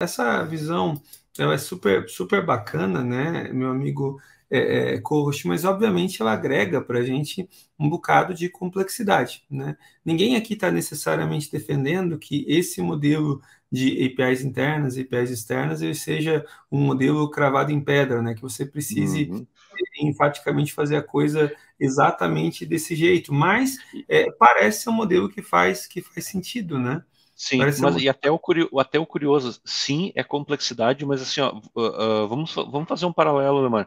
essa visão ela é super, super bacana, né, meu amigo é, é coach, mas obviamente ela agrega para a gente um bocado de complexidade, né? Ninguém aqui está necessariamente defendendo que esse modelo de APIs internas, APIs externas, ele seja um modelo cravado em pedra, né? Que você precise uhum. enfaticamente fazer a coisa exatamente desse jeito, mas é, parece ser um modelo que faz que faz sentido, né? Sim, mas, e até o, curioso, até o curioso, sim, é complexidade, mas assim, ó, uh, uh, vamos, vamos fazer um paralelo, né, mano?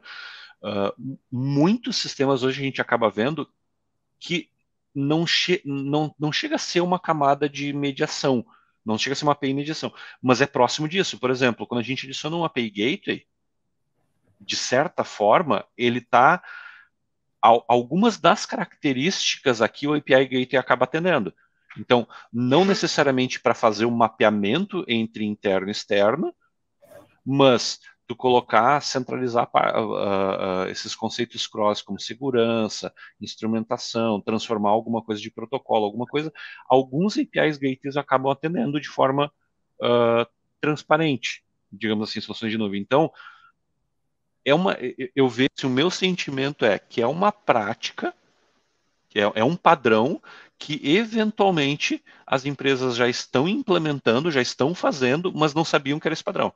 Uh, muitos sistemas hoje a gente acaba vendo que não, che não, não chega a ser uma camada de mediação, não chega a ser uma API mediação, mas é próximo disso. Por exemplo, quando a gente adiciona um API Gateway, de certa forma, ele está. Algumas das características aqui o API Gateway acaba atendendo. Então, não necessariamente para fazer um mapeamento entre interno e externo, mas tu colocar, centralizar uh, uh, esses conceitos cross como segurança, instrumentação, transformar alguma coisa de protocolo, alguma coisa, alguns APIs gateways acabam atendendo de forma uh, transparente, digamos assim, soluções de novo. Então, é uma, eu vejo, o meu sentimento é que é uma prática é, é um padrão que eventualmente as empresas já estão implementando, já estão fazendo, mas não sabiam que era esse padrão.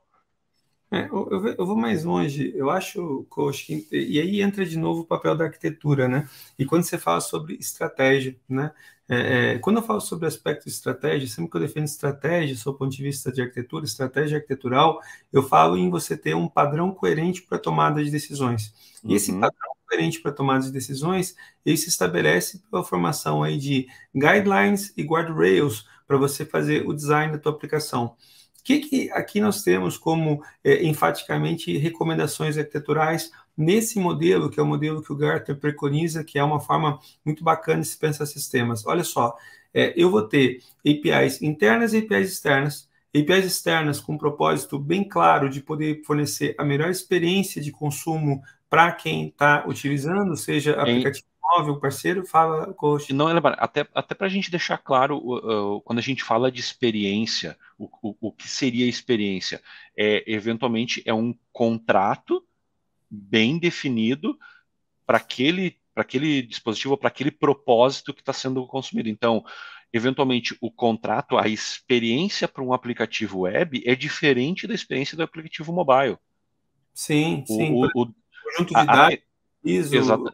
É, eu, eu, vou mais longe. Eu acho, coach, que, e aí entra de novo o papel da arquitetura, né? E quando você fala sobre estratégia, né? É, é, quando eu falo sobre aspecto de estratégia, sempre que eu defendo estratégia, sou ponto de vista de arquitetura, estratégia arquitetural, eu falo em você ter um padrão coerente para tomada de decisões. E uhum. esse padrão coerente para tomadas de decisões, ele se estabelece pela formação aí de guidelines e guardrails para você fazer o design da tua aplicação. O que, que aqui nós temos como é, enfaticamente recomendações arquiteturais nesse modelo, que é o modelo que o Gartner preconiza, que é uma forma muito bacana de se pensar sistemas? Olha só, é, eu vou ter APIs internas e APIs externas, APIs externas com um propósito bem claro de poder fornecer a melhor experiência de consumo para quem está utilizando, seja aplicativo em... móvel, parceiro, fala coach. Não, até, até para a gente deixar claro, uh, quando a gente fala de experiência, o, o, o que seria experiência? É, eventualmente é um contrato bem definido para aquele para aquele dispositivo, para aquele propósito que está sendo consumido. Então, eventualmente, o contrato, a experiência para um aplicativo web é diferente da experiência do aplicativo mobile. Sim, o, sim. O, o, conjunto de a, dados, a, ISO,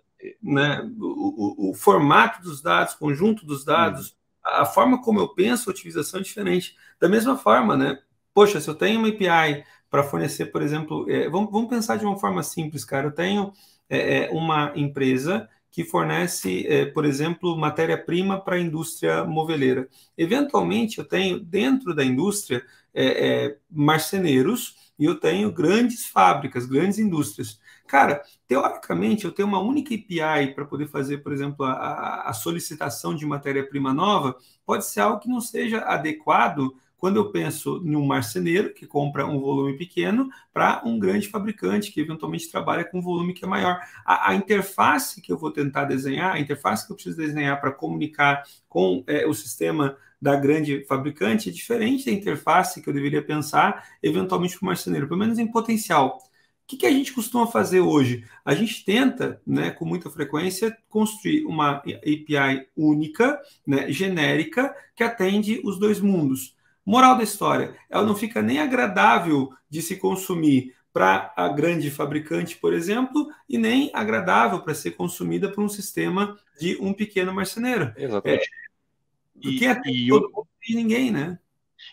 né, o, o, o, formato dos dados, conjunto dos hum. dados, hum. a forma como eu penso a utilização é diferente. Da mesma forma, né? Poxa, se eu tenho uma API para fornecer, por exemplo, é, vamos, vamos, pensar de uma forma simples, cara. Eu tenho é, é uma empresa que fornece, é, por exemplo, matéria-prima para a indústria moveleira. Eventualmente, eu tenho dentro da indústria é, marceneiros e eu tenho grandes fábricas, grandes indústrias. Cara, teoricamente, eu tenho uma única API para poder fazer, por exemplo, a, a solicitação de matéria-prima nova, pode ser algo que não seja adequado quando eu penso em um marceneiro que compra um volume pequeno para um grande fabricante que eventualmente trabalha com um volume que é maior. A, a, interface que eu vou tentar desenhar, a interface que eu preciso desenhar para comunicar com é, o sistema da grande fabricante é diferente da interface que eu deveria pensar eventualmente para o marceneiro, pelo menos em potencial. O que, que a gente costuma fazer hoje? A gente tenta, né, com muita frequência, construir uma API única, né, genérica, que atende os dois mundos. Moral da história, ela não hum. fica nem agradável de se consumir para a grande fabricante, por exemplo, e nem agradável para ser consumida por um sistema de um pequeno marceneiro. Exatamente. É, porque e, é e o... ninguém, né?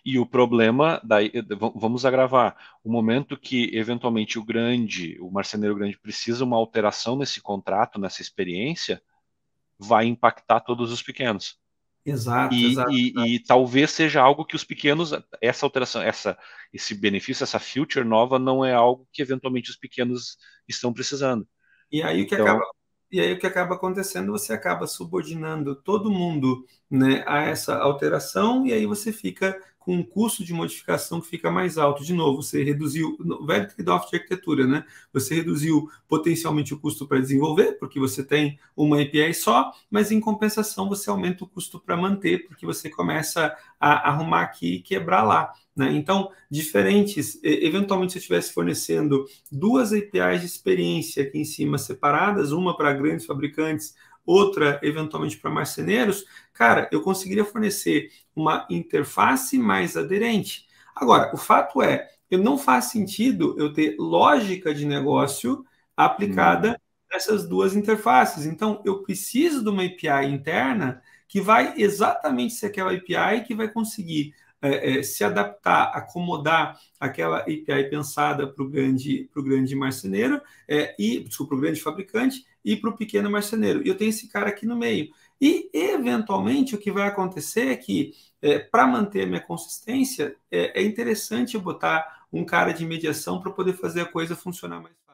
E o problema, daí, eh, vamos agravar, o momento que eventualmente o grande, o marceneiro grande precisa uma alteração nesse contrato, nessa experiência, vai impactar todos os pequenos. Exato, e, exato, e, exato. e, talvez seja algo que os pequenos, essa alteração, essa, esse benefício, essa future nova, não é algo que eventualmente os pequenos estão precisando. E aí, então... que acaba, e aí o que acaba acontecendo, você acaba subordinando todo mundo né, a essa alteração, e aí você fica com um custo de modificação que fica mais alto. De novo, você reduziu, velho trade-off de arquitetura, né? Você reduziu potencialmente o custo para desenvolver, porque você tem uma API só, mas em compensação você aumenta o custo para manter, porque você começa a arrumar aqui e quebrar lá. Né? Então, diferentes, eventualmente se eu estivesse fornecendo duas APIs de experiência aqui em cima separadas, uma para grandes fabricantes, outra eventualmente para marceneiros, cara, eu conseguiria fornecer uma interface mais aderente. Agora, o fato é, eu não faz sentido eu ter lógica de negócio aplicada hum. nessas duas interfaces. Então, eu preciso de uma API interna que vai exatamente ser aquela API que vai conseguir é, é, se adaptar, acomodar aquela API pensada para o grande, grande marceneiro é, e para o grande fabricante e para o pequeno marceneiro. E eu tenho esse cara aqui no meio. E, eventualmente, o que vai acontecer é que, é, para manter a minha consistência, é, é interessante botar um cara de mediação para poder fazer a coisa funcionar mais.